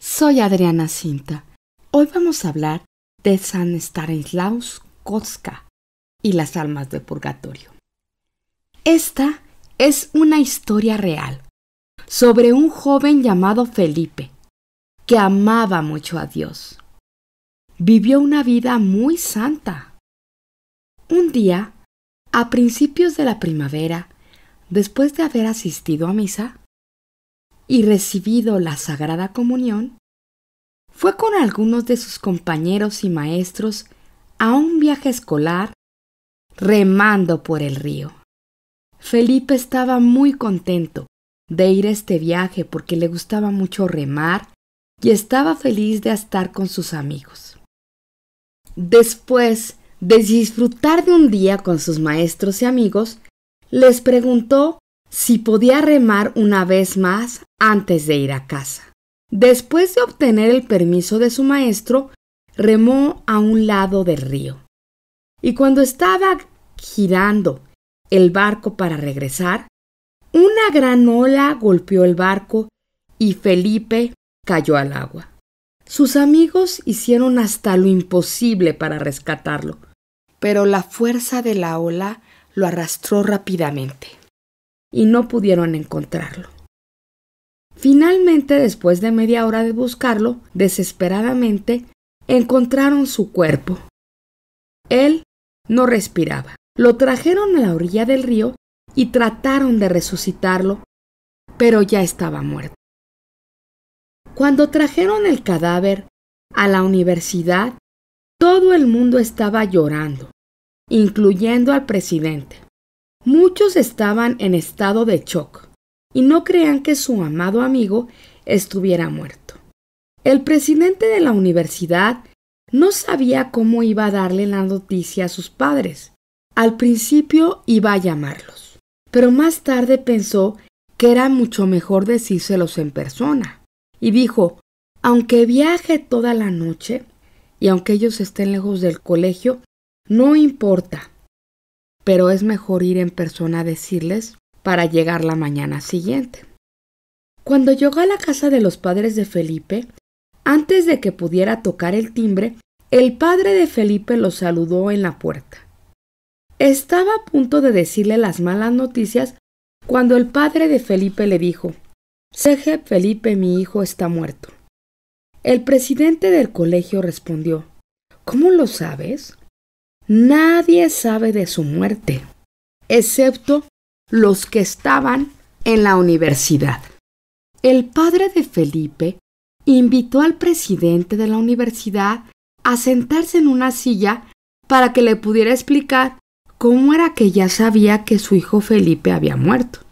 Soy Adriana Cinta. Hoy vamos a hablar de San Stanislaus Kozka y las almas del purgatorio. Esta es una historia real sobre un joven llamado Felipe, que amaba mucho a Dios. Vivió una vida muy santa. Un día, a principios de la primavera, después de haber asistido a misa, y recibido la Sagrada Comunión, fue con algunos de sus compañeros y maestros a un viaje escolar remando por el río. Felipe estaba muy contento de ir a este viaje porque le gustaba mucho remar y estaba feliz de estar con sus amigos. Después de disfrutar de un día con sus maestros y amigos, les preguntó si podía remar una vez más antes de ir a casa. Después de obtener el permiso de su maestro, remó a un lado del río. Y cuando estaba girando el barco para regresar, una gran ola golpeó el barco y Felipe cayó al agua. Sus amigos hicieron hasta lo imposible para rescatarlo, pero la fuerza de la ola lo arrastró rápidamente y no pudieron encontrarlo. Finalmente, después de media hora de buscarlo, desesperadamente, encontraron su cuerpo. Él no respiraba. Lo trajeron a la orilla del río y trataron de resucitarlo, pero ya estaba muerto. Cuando trajeron el cadáver a la universidad, todo el mundo estaba llorando, incluyendo al presidente. Muchos estaban en estado de shock y no creían que su amado amigo estuviera muerto. El presidente de la universidad no sabía cómo iba a darle la noticia a sus padres. Al principio iba a llamarlos, pero más tarde pensó que era mucho mejor decírselos en persona y dijo, aunque viaje toda la noche y aunque ellos estén lejos del colegio, no importa, pero es mejor ir en persona a decirles para llegar la mañana siguiente. Cuando llegó a la casa de los padres de Felipe, antes de que pudiera tocar el timbre, el padre de Felipe lo saludó en la puerta. Estaba a punto de decirle las malas noticias cuando el padre de Felipe le dijo, Seje Felipe, mi hijo está muerto. El presidente del colegio respondió, ¿Cómo lo sabes? Nadie sabe de su muerte, excepto los que estaban en la universidad. El padre de Felipe invitó al presidente de la universidad a sentarse en una silla para que le pudiera explicar cómo era que ya sabía que su hijo Felipe había muerto.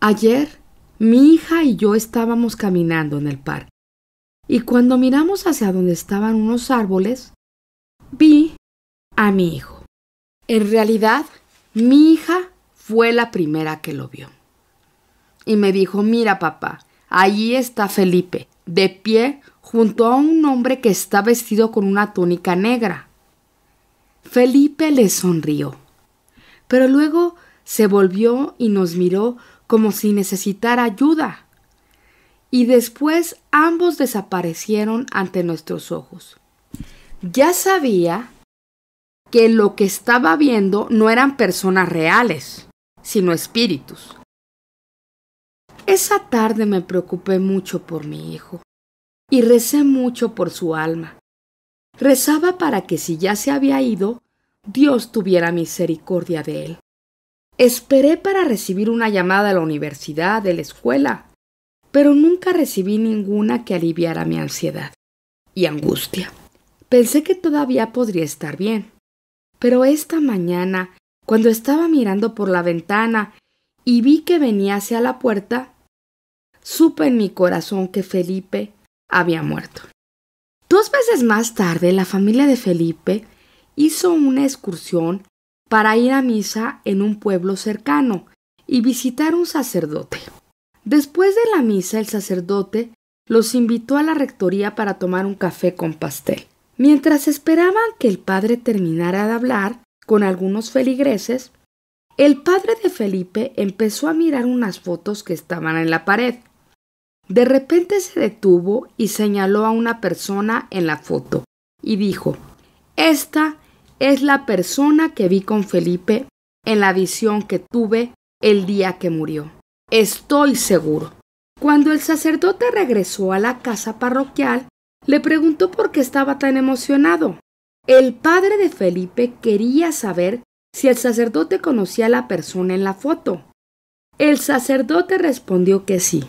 Ayer, mi hija y yo estábamos caminando en el parque, y cuando miramos hacia donde estaban unos árboles, vi a mi hijo. En realidad, mi hija fue la primera que lo vio. Y me dijo, mira papá, allí está Felipe, de pie junto a un hombre que está vestido con una túnica negra. Felipe le sonrió, pero luego se volvió y nos miró como si necesitara ayuda. Y después ambos desaparecieron ante nuestros ojos. Ya sabía que lo que estaba viendo no eran personas reales, sino espíritus. Esa tarde me preocupé mucho por mi hijo y recé mucho por su alma. Rezaba para que si ya se había ido, Dios tuviera misericordia de él. Esperé para recibir una llamada a la universidad, de la escuela, pero nunca recibí ninguna que aliviara mi ansiedad y angustia. Pensé que todavía podría estar bien, pero esta mañana, cuando estaba mirando por la ventana y vi que venía hacia la puerta, supe en mi corazón que Felipe había muerto. Dos veces más tarde, la familia de Felipe hizo una excursión para ir a misa en un pueblo cercano y visitar un sacerdote. Después de la misa, el sacerdote los invitó a la rectoría para tomar un café con pastel. Mientras esperaban que el padre terminara de hablar con algunos feligreses, el padre de Felipe empezó a mirar unas fotos que estaban en la pared. De repente se detuvo y señaló a una persona en la foto y dijo, Esta es la persona que vi con Felipe en la visión que tuve el día que murió. Estoy seguro. Cuando el sacerdote regresó a la casa parroquial, le preguntó por qué estaba tan emocionado. El padre de Felipe quería saber si el sacerdote conocía a la persona en la foto. El sacerdote respondió que sí.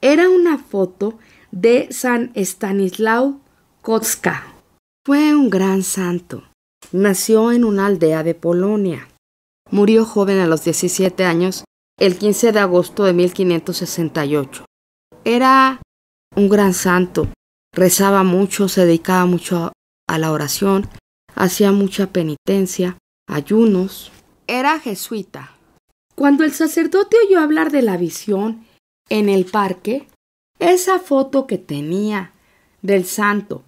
Era una foto de San Stanislao Kotska. Fue un gran santo. Nació en una aldea de Polonia. Murió joven a los 17 años el 15 de agosto de 1568. Era un gran santo, Rezaba mucho, se dedicaba mucho a la oración, hacía mucha penitencia, ayunos. Era jesuita. Cuando el sacerdote oyó hablar de la visión en el parque, esa foto que tenía del santo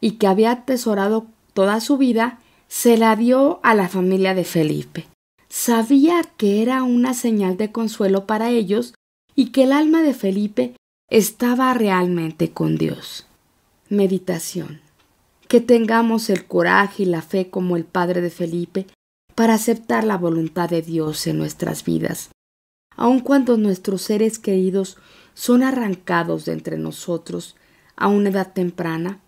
y que había atesorado toda su vida, se la dio a la familia de Felipe. Sabía que era una señal de consuelo para ellos y que el alma de Felipe estaba realmente con Dios. Meditación. Que tengamos el coraje y la fe como el Padre de Felipe para aceptar la voluntad de Dios en nuestras vidas, aun cuando nuestros seres queridos son arrancados de entre nosotros a una edad temprana.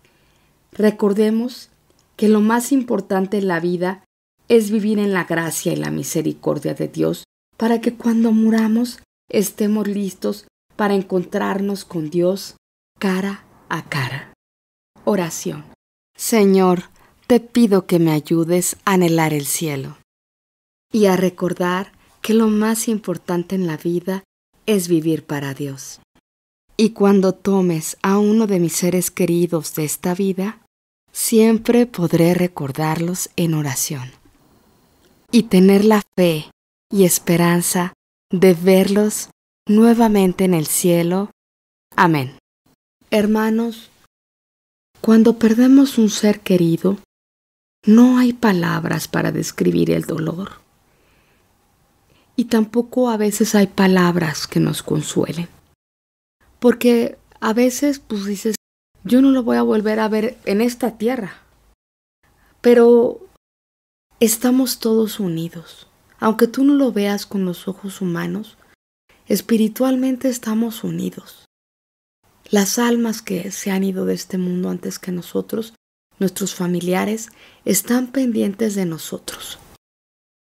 Recordemos que lo más importante en la vida es vivir en la gracia y la misericordia de Dios para que cuando muramos estemos listos para encontrarnos con Dios cara a cara. Oración. Señor, te pido que me ayudes a anhelar el cielo y a recordar que lo más importante en la vida es vivir para Dios. Y cuando tomes a uno de mis seres queridos de esta vida, siempre podré recordarlos en oración y tener la fe y esperanza de verlos nuevamente en el cielo. Amén. Hermanos, cuando perdemos un ser querido, no hay palabras para describir el dolor. Y tampoco a veces hay palabras que nos consuelen. Porque a veces pues dices, yo no lo voy a volver a ver en esta tierra. Pero estamos todos unidos. Aunque tú no lo veas con los ojos humanos, espiritualmente estamos unidos las almas que se han ido de este mundo antes que nosotros, nuestros familiares, están pendientes de nosotros.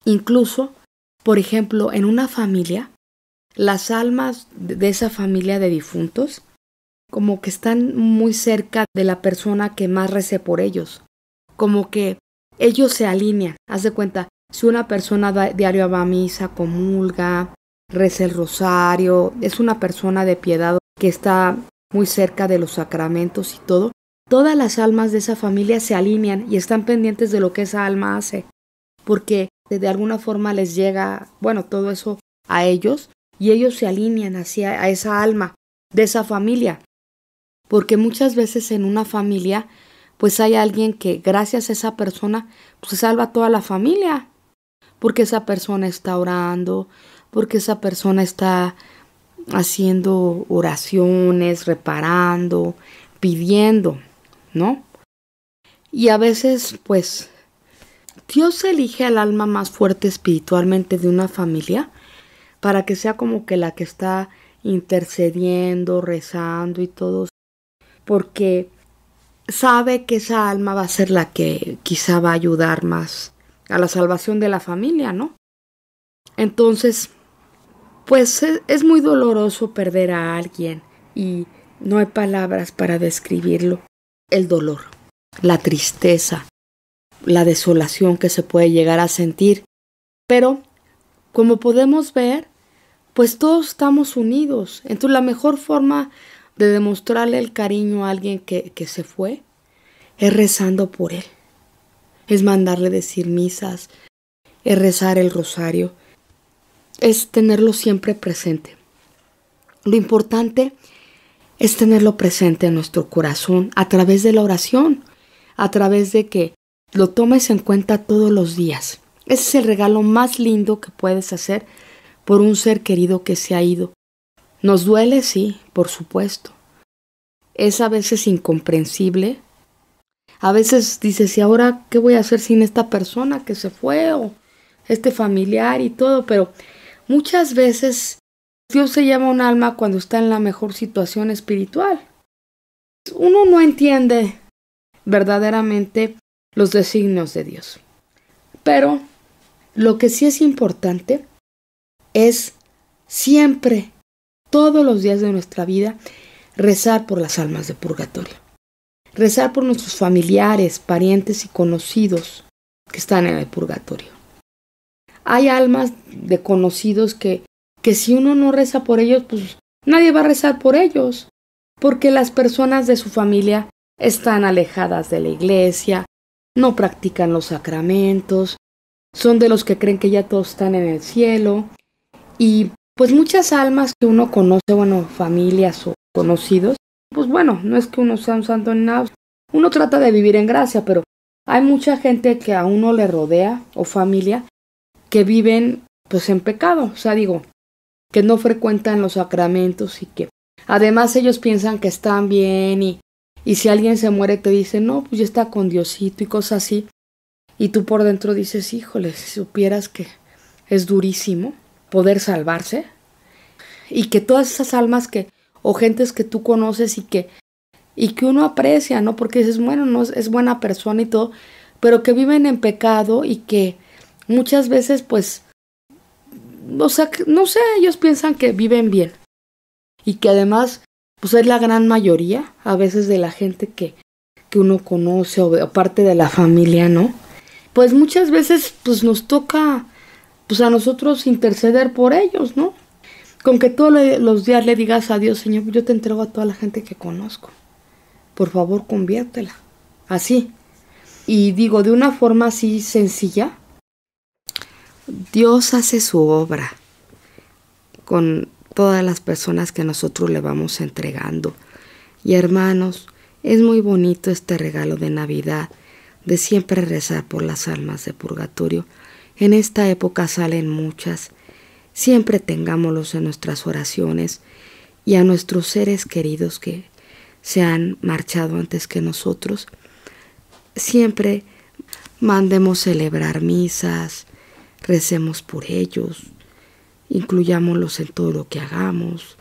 Incluso, por ejemplo, en una familia, las almas de esa familia de difuntos como que están muy cerca de la persona que más rece por ellos, como que ellos se alinean. Haz de cuenta, si una persona diario va a misa, comulga, reza el rosario, es una persona de piedad que está muy cerca de los sacramentos y todo, todas las almas de esa familia se alinean y están pendientes de lo que esa alma hace, porque de alguna forma les llega, bueno, todo eso a ellos y ellos se alinean hacia a esa alma de esa familia. Porque muchas veces en una familia pues hay alguien que gracias a esa persona pues salva a toda la familia. Porque esa persona está orando, porque esa persona está haciendo oraciones, reparando, pidiendo, ¿no? Y a veces, pues, Dios elige al alma más fuerte espiritualmente de una familia para que sea como que la que está intercediendo, rezando y todo, porque sabe que esa alma va a ser la que quizá va a ayudar más a la salvación de la familia, ¿no? Entonces, pues e, es, muy doloroso perder a alguien y no hay palabras para describirlo. El dolor, la tristeza, la desolación que se puede llegar a sentir. Pero, como podemos ver, pues todos estamos unidos. Entonces la mejor forma de demostrarle el cariño a alguien que, que se fue es rezando por él. Es mandarle decir misas, es rezar el rosario, es tenerlo siempre presente. Lo importante es tenerlo presente en nuestro corazón a través de la oración, a través de que lo tomes en cuenta todos los días. Ese es el regalo más lindo que puedes hacer por un ser querido que se ha ido. Nos duele, sí, por supuesto. Es a veces incomprensible. A veces dices, ¿y ahora qué voy a hacer sin esta persona que se fue o este familiar y todo? Pero Muchas veces Dios se llama un alma cuando está en la mejor situación espiritual. Uno no entiende verdaderamente los designios de Dios. Pero lo que sí es importante es siempre, todos los días de nuestra vida, rezar por las almas de purgatorio. Rezar por nuestros familiares, parientes y conocidos que están en el purgatorio hay almas de conocidos que, que si uno no reza por ellos, pues nadie va a rezar por ellos, porque las personas de su familia están alejadas de la iglesia, no practican los sacramentos, son de los que creen que ya todos están en el cielo, y pues muchas almas que uno conoce, bueno, familias o conocidos, pues bueno, no es que uno sea un santo ni nada, uno trata de vivir en gracia, pero hay mucha gente que a uno le rodea o familia que viven pues en pecado, o sea, digo, que no frecuentan los sacramentos y que además ellos piensan que están bien y, y si alguien se muere te dicen, no, pues ya está con Diosito y cosas así, y tú por dentro dices, híjole, si supieras que es durísimo poder salvarse y que todas esas almas que o gentes que tú conoces y que y que uno aprecia, ¿no? Porque dices, bueno, no es buena persona y todo, pero que viven en pecado y que muchas veces pues, o sea, no sé, ellos piensan que viven bien. Y que además, pues es la gran mayoría a veces de la gente que, que uno conoce o, parte de la familia, ¿no? Pues muchas veces pues nos toca pues a nosotros interceder por ellos, ¿no? Con que todos los días le digas a Dios, Señor, yo te entrego a toda la gente que conozco. Por favor, conviértela. Así. Y digo, de una forma así sencilla, Dios hace su obra con todas las personas que nosotros le vamos entregando. Y hermanos, es muy bonito este regalo de Navidad, de siempre rezar por las almas de purgatorio. En esta época salen muchas. Siempre tengámoslos en nuestras oraciones y a nuestros seres queridos que se han marchado antes que nosotros. Siempre mandemos celebrar misas, recemos por ellos, incluyámoslos en todo lo que hagamos.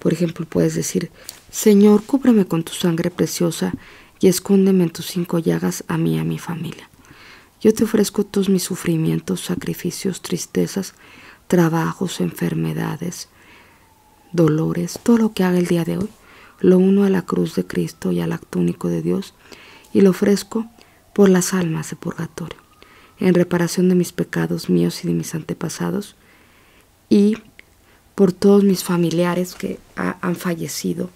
Por ejemplo, puedes decir, Señor, cúbreme con tu sangre preciosa y escóndeme en tus cinco llagas a mí y a mi familia. Yo te ofrezco todos mis sufrimientos, sacrificios, tristezas, trabajos, enfermedades, dolores, todo lo que haga el día de hoy, lo uno a la cruz de Cristo y al acto único de Dios y lo ofrezco por las almas de purgatorio en reparación de mis pecados míos y de mis antepasados, y por todos mis familiares que han fallecido.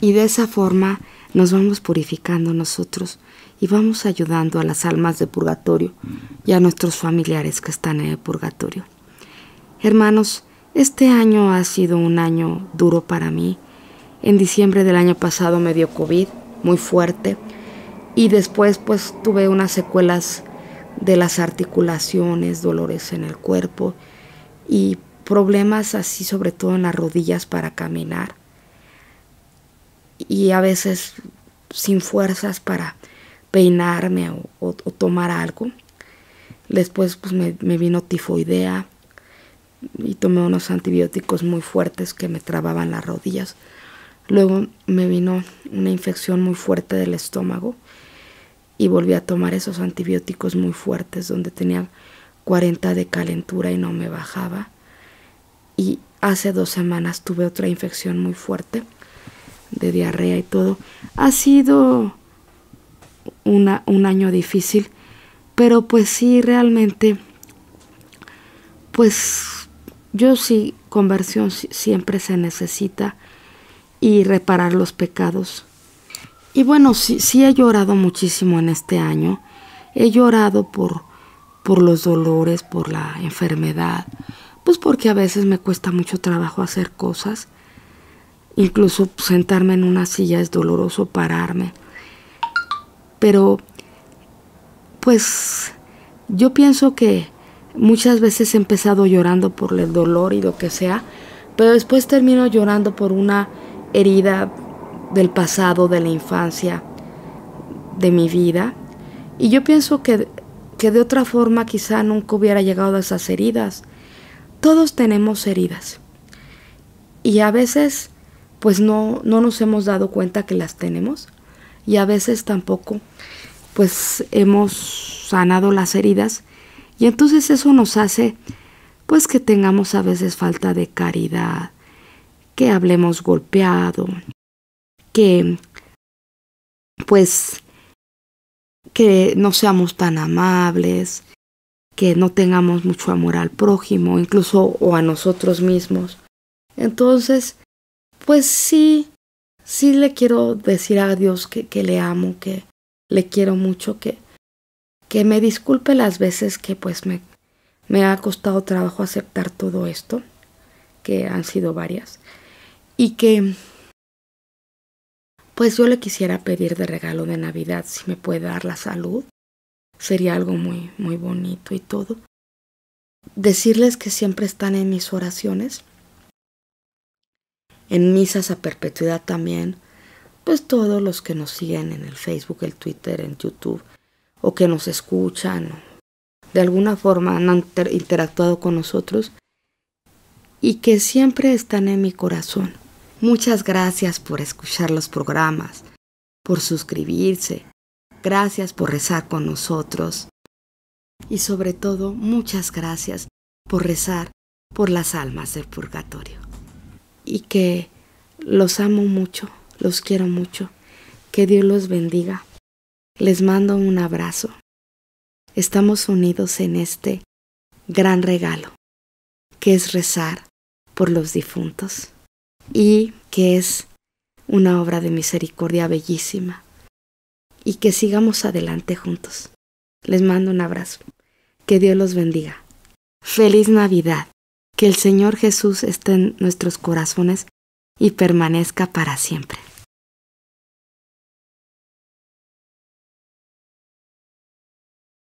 Y de esa forma nos vamos purificando nosotros y vamos ayudando a las almas de purgatorio y a nuestros familiares que están en el purgatorio. Hermanos, este año ha sido un año duro para mí. En diciembre del año pasado me dio COVID muy fuerte y después pues tuve unas secuelas de las articulaciones, dolores en el cuerpo y problemas así sobre todo en las rodillas para caminar y a veces sin fuerzas para peinarme o, tomar algo. Después pues, me, vino tifoidea y tomé unos antibióticos muy fuertes que me trababan las rodillas. Luego me vino una infección muy fuerte del estómago y volví a tomar esos antibióticos muy fuertes donde tenía 40 de calentura y no me bajaba. Y hace dos semanas tuve otra infección muy fuerte de diarrea y todo. Ha sido un año difícil, pero pues sí, realmente, pues yo sí, conversión siempre se necesita y reparar los pecados y bueno, sí, sí he llorado muchísimo en este año. He llorado por, por los dolores, por la enfermedad, pues porque a veces me cuesta mucho trabajo hacer cosas. Incluso sentarme en una silla es doloroso pararme. Pero, pues, yo pienso que muchas veces he empezado llorando por el dolor y lo que sea, pero después termino llorando por una herida del pasado, de la infancia, de mi vida. Y yo pienso que, de otra forma quizá nunca hubiera llegado a esas heridas. Todos tenemos heridas. Y a veces pues no, no nos hemos dado cuenta que las tenemos. Y a veces tampoco pues hemos sanado las heridas. Y entonces eso nos hace pues que tengamos a veces falta de caridad, que hablemos golpeado, que pues que no seamos tan amables, que no tengamos mucho amor al prójimo, incluso o a nosotros mismos. Entonces, pues sí, sí le quiero decir a Dios que, que le amo, que le quiero mucho, que, que me disculpe las veces que pues me, me ha costado trabajo aceptar todo esto, que han sido varias, y que pues yo le quisiera pedir de regalo de Navidad si me puede dar la salud. Sería algo muy, muy bonito y todo. Decirles que siempre están en mis oraciones. En misas a perpetuidad también. Pues todos los que nos siguen en el Facebook, el Twitter, en YouTube, o que nos escuchan, de alguna forma han interactuado con nosotros, y que siempre están en mi corazón. Muchas gracias por escuchar los programas, por suscribirse, gracias por rezar con nosotros y sobre todo muchas gracias por rezar por las almas del purgatorio. Y que los amo mucho, los quiero mucho, que Dios los bendiga. Les mando un abrazo. Estamos unidos en este gran regalo, que es rezar por los difuntos y que es una obra de misericordia bellísima. Y que sigamos adelante juntos. Les mando un abrazo. Que Dios los bendiga. Feliz Navidad. Que el Señor Jesús esté en nuestros corazones y permanezca para siempre.